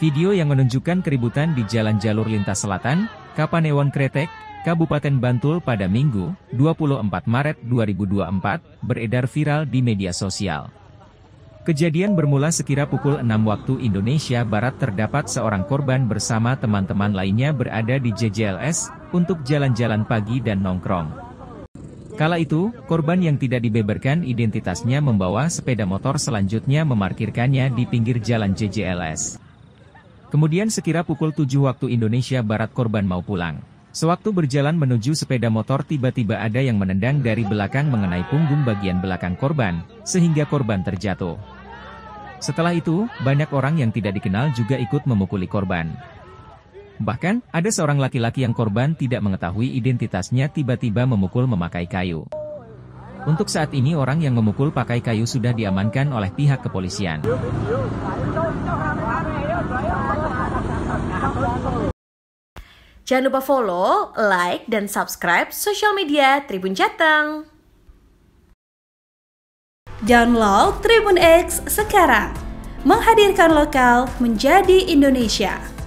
Video yang menunjukkan keributan di jalan jalur lintas selatan, Kapanewon Kretek, Kabupaten Bantul pada Minggu, 24 Maret 2024, beredar viral di media sosial. Kejadian bermula sekira pukul 6 waktu Indonesia Barat terdapat seorang korban bersama teman-teman lainnya berada di JJLS, untuk jalan-jalan pagi dan nongkrong. Kala itu, korban yang tidak dibeberkan identitasnya membawa sepeda motor selanjutnya memarkirkannya di pinggir jalan JJLS. Kemudian sekira pukul 7 waktu Indonesia Barat korban mau pulang. Sewaktu berjalan menuju sepeda motor tiba-tiba ada yang menendang dari belakang mengenai punggung bagian belakang korban, sehingga korban terjatuh. Setelah itu, banyak orang yang tidak dikenal juga ikut memukuli korban. Bahkan, ada seorang laki-laki yang korban tidak mengetahui identitasnya tiba-tiba memukul memakai kayu. Untuk saat ini orang yang memukul pakai kayu sudah diamankan oleh pihak kepolisian. Jangan lupa follow, like, dan subscribe social media Tribun Jateng. Download Tribun X sekarang. Menghadirkan lokal menjadi Indonesia.